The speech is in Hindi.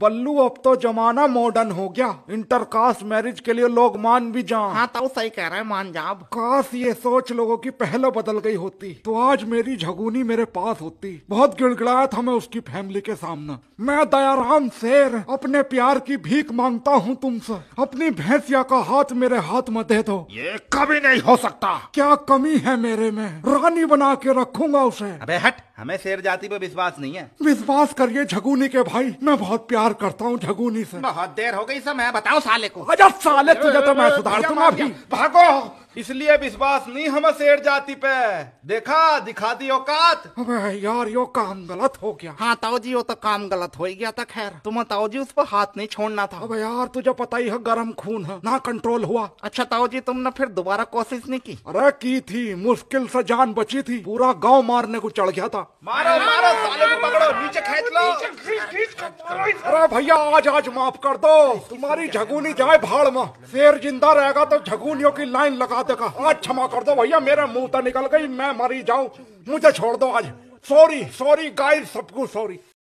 बल्लू अब तो जमाना मॉडर्न हो गया इंटरकास्ट मैरिज के लिए लोग मान भी जाओ हाँ तो सही कह रहे हैं मान जाओ अब काश ये सोच लोगों की पहले बदल गई होती तो आज मेरी झगुनी मेरे पास होती बहुत गिड़गिड़ाया था मैं उसकी फैमिली के सामने मैं दयाराम शेर अपने प्यार की भीख मांगता हूँ तुमसे अपनी भैंसिया का हाथ मेरे हाथ में दे दो ये कभी नहीं हो सकता क्या कमी है मेरे में रानी बना के रखूंगा उसे अबे हट हमें शेर जाति पे विश्वास नहीं है विश्वास करिए झगुनी के भाई मैं बहुत प्यार करता हूँ झगुनी से बहुत देर हो गई सर मैं बताऊँ साले को अजब साले तुझे तो मैं सुधार दूंगा भागो इसलिए विश्वास नहीं हम शेर जाति पे देखा दिखा दी औकात यार यो काम गलत हो गया हाँ ताऊ जी वो तो काम गलत हो गया था खैर तुम ताऊ जी उस पर हाथ नहीं छोड़ना था अबे यार तुझे पता ही है गर्म खून है ना कंट्रोल हुआ अच्छा ताऊ जी तुमने फिर दोबारा कोशिश नहीं की अरे की थी मुश्किल से जान बची थी पूरा गाँव मारने को चढ़ गया था मारो मारो साले को पकड़ो अरे भैया आज आज माफ कर दो तुम्हारी झगुनी जाए भाड़ में शेर जिंदा रहेगा तो झगुनियों की लाइन लगा देगा आज क्षमा कर दो भैया मेरा मुंह तो निकल गई मैं मरी जाऊं मुझे छोड़ दो आज सॉरी सॉरी गाइस सबको सॉरी